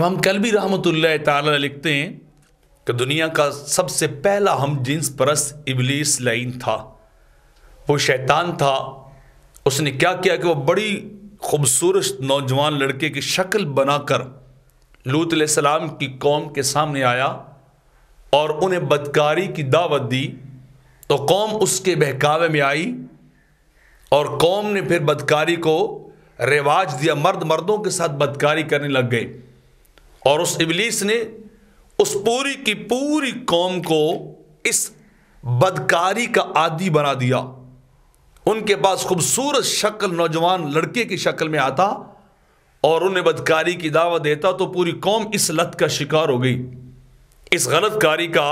हम कल भी रहमत लिखते हैं कि दुनिया का सबसे पहला हम जिन्स परस इबलीस लाइन था वो शैतान था उसने क्या किया कि वह बड़ी खूबसूरत नौजवान लड़के की शक्ल बनाकर लूत सलाम की कौम के सामने आया और उन्हें बदकारी की दावत दी तो कौम उसके बहकावे में आई और कौम ने फिर बदकारी को रिवाज दिया मर्द मर्दों के साथ बदकारी करने लग गए और उस इबलीस ने उस पूरी की पूरी कौम को इस बदकारी का आदि बना दिया उनके पास खूबसूरत शक्ल नौजवान लड़के की शक्ल में आता और उन्हें बदकारी की दावा देता तो पूरी कौम इस लत का शिकार हो गई इस गलत कारी का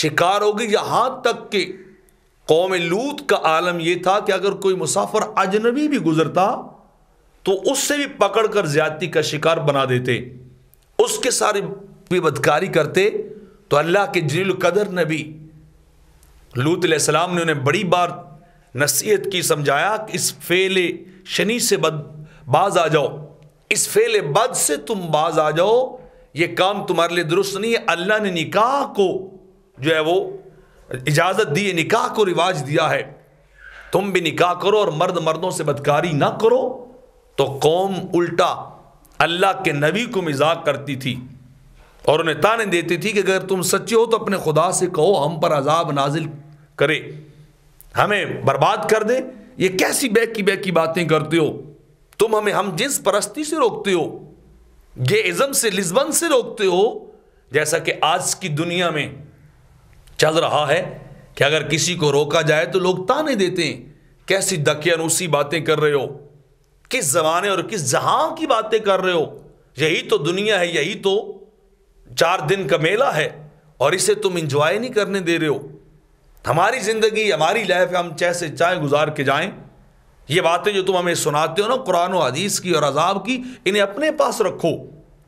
शिकार हो गई यहाँ तक कि कौम लूत का आलम यह था कि अगर कोई मुसाफर अजनबी भी गुजरता तो उससे भी पकड़कर ज्यादती का शिकार बना देते उसके सारे भी बदकारी करते तो अल्लाह के जलील कदर नबी लूत सलाम ने उन्हें बड़ी बार नसीहत की समझाया कि इस फेले शनि से बद बाज आ जाओ इस फेले बद से तुम बाज आ जाओ ये काम तुम्हारे लिए दुरुस्त नहीं है अल्लाह ने निकाह को जो है वो इजाज़त दी है निकाह को रिवाज दिया है तुम भी निकाह करो और मर्द मर्दों से बदकारी ना करो तो कौम उल्टा अल्लाह के नबी को मजाक करती थी और उन्हें ताने देती थी कि अगर तुम सच्चे हो तो अपने खुदा से कहो हम पर अजाब नाजिल करे हमें बर्बाद कर दे ये कैसी बह की बह की बातें करते हो तुम हमें हम जिस परस्ती से रोकते हो ये इज़म से लिस्बन से रोकते हो जैसा कि आज की दुनिया में चल रहा है कि अगर किसी को रोका जाए तो लोग ताने देते हैं कैसी दकियानूसी बातें कर रहे हो किस ज़माने और किस जहां की बातें कर रहे हो यही तो दुनिया है यही तो चार दिन का मेला है और इसे तुम इंजॉय नहीं करने दे रहे हो हमारी ज़िंदगी हमारी लाइफ हम जैसे चाहे गुजार के जाएं ये बातें जो तुम हमें सुनाते हो ना कुरान हदीस की और अजाब की इन्हें अपने पास रखो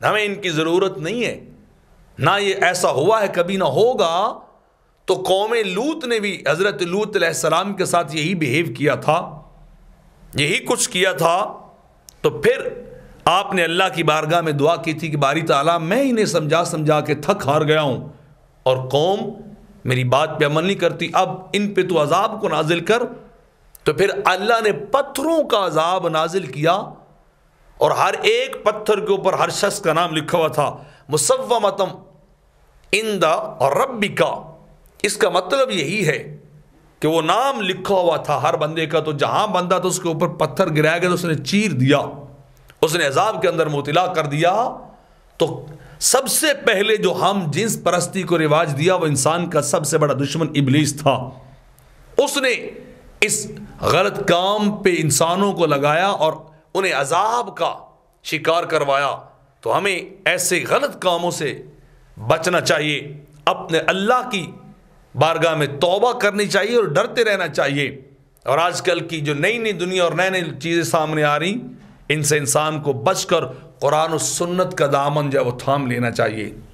हमें इनकी ज़रूरत नहीं है ना ये ऐसा हुआ है कभी ना होगा तो कौम लूत ने भी हज़रत लूत के साथ यही बिहेव किया था यही कुछ किया था तो फिर आपने अल्लाह की बारगाह में दुआ की थी कि बारी तला मैं इन्हें समझा समझा के थक हार गया हूँ और कौम मेरी बात पे अमल नहीं करती अब इन पे तो अजाब को नाजिल कर तो फिर अल्लाह ने पत्थरों का अजाब नाजिल किया और हर एक पत्थर के ऊपर हर शख्स का नाम लिखा हुआ था मुसवमतम इंदा और रबिका का इसका मतलब यही है कि वो नाम लिखा हुआ था हर बंदे का तो जहां बंदा तो उसके ऊपर पत्थर गिराया गया तो उसने चीर दिया उसने अजाब के अंदर मुतला कर दिया तो सबसे पहले जो हम जिस परस्ती को रिवाज दिया वो इंसान का सबसे बड़ा दुश्मन इबलीस था उसने इस गलत काम पे इंसानों को लगाया और उन्हें अजाब का शिकार करवाया तो हमें ऐसे गलत कामों से बचना चाहिए अपने अल्लाह की बारगाह में तोबा करनी चाहिए और डरते रहना चाहिए और आजकल की जो नई नई दुनिया और नई नई चीज़ें सामने आ रही इनसे इंसान को बचकर कुरान और सुन्नत का दामन जो है वो थाम लेना चाहिए